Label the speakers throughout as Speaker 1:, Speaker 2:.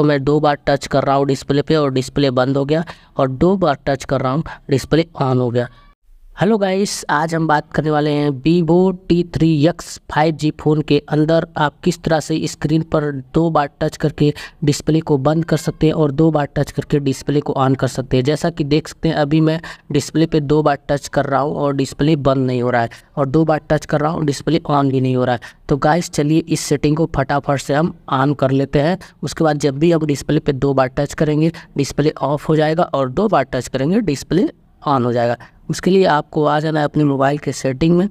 Speaker 1: तो मैं दो बार टच कर रहा हूँ डिस्प्ले पे और डिस्प्ले बंद हो गया और दो बार टच कर रहा हूँ डिस्प्ले ऑन हो गया हेलो गाइस आज हम बात करने वाले हैं Vivo T three x five G phone के अंदर आप किस तरह से स्क्रीन पर दो बार टच करके डिस्प्ले को बंद कर सकते हैं और दो बार टच करके डिस्प्ले को ऑन कर सकते हैं जैसा कि देख सकते हैं अभी मैं डिस्प्ले पे दो बार टच कर रहा हूँ और डिस्प्ले बंद नहीं हो रहा है और दो बार टच कर रहा हूँ डिस्प्ले ऑन भी नहीं हो रहा है तो गाइस चलिए इस सेटिंग को फटाफट से हम ऑन कर लेते हैं उसके बाद जब भी हम डिस्प्ले पर दो बार टच करेंगे डिस्प्ले ऑफ हो जाएगा और दो बार टच करेंगे डिस्प्ले ऑन हो जाएगा उसके लिए आपको आ जाना है अपने मोबाइल के सेटिंग में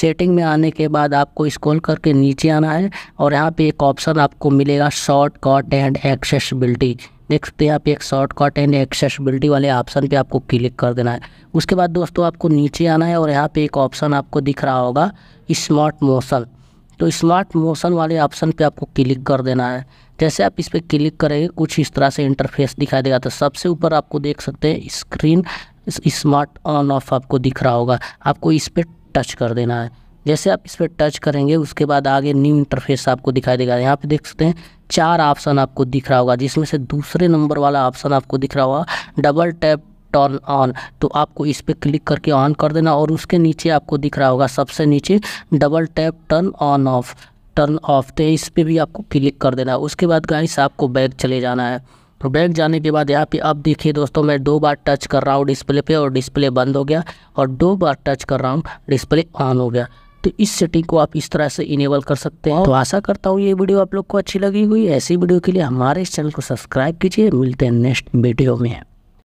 Speaker 1: सेटिंग में आने के बाद आपको स्क्रॉल करके नीचे आना है और यहाँ पे एक ऑप्शन आपको मिलेगा शॉर्ट कट एंड एक्सेसिबिलिटी देख सकते हैं आप एक शॉर्ट कट एंड एक्सेसिबिलिटी वाले ऑप्शन पे आपको क्लिक कर देना है उसके बाद दोस्तों आपको नीचे आना है और यहाँ पे एक ऑप्शन आपको दिख रहा होगा स्मार्ट मोशन तो स्मार्ट मोशन वाले ऑप्शन पे आपको क्लिक कर देना है जैसे आप इस पर क्लिक करेंगे कुछ इस तरह से इंटरफेस दिखाई देगा तो सबसे ऊपर आपको देख सकते हैं स्क्रीन स्मार्ट ऑन ऑफ आपको दिख रहा होगा आपको इस पर टच कर देना है जैसे आप इस पर टच करेंगे उसके बाद आगे न्यू इंटरफेस आपको दिखाई देगा यहाँ पे देख सकते हैं चार ऑप्शन आपको दिख रहा होगा जिसमें से दूसरे नंबर वाला ऑप्शन आपको दिख रहा होगा डबल टैप टर्न ऑन तो आपको इस पर क्लिक करके ऑन कर देना और उसके नीचे आपको दिख रहा होगा सबसे नीचे double tap turn on off turn off तो इस पर भी आपको क्लिक कर देना उसके बाद गाइस आपको बैग चले जाना है तो बैंक जाने के बाद यहाँ पे अब देखिए दोस्तों मैं दो बार टच कर रहा हूँ डिस्प्ले पे और डिस्प्ले बंद हो गया और दो बार टच कर रहा हूँ डिस्प्ले ऑन हो गया तो इस सेटिंग को आप इस तरह से इनेबल कर सकते हैं तो आशा करता हूँ ये वीडियो आप लोग को अच्छी लगी हुई ऐसी वीडियो के लिए हमारे इस चैनल को सब्सक्राइब कीजिए मिलते हैं नेक्स्ट वीडियो में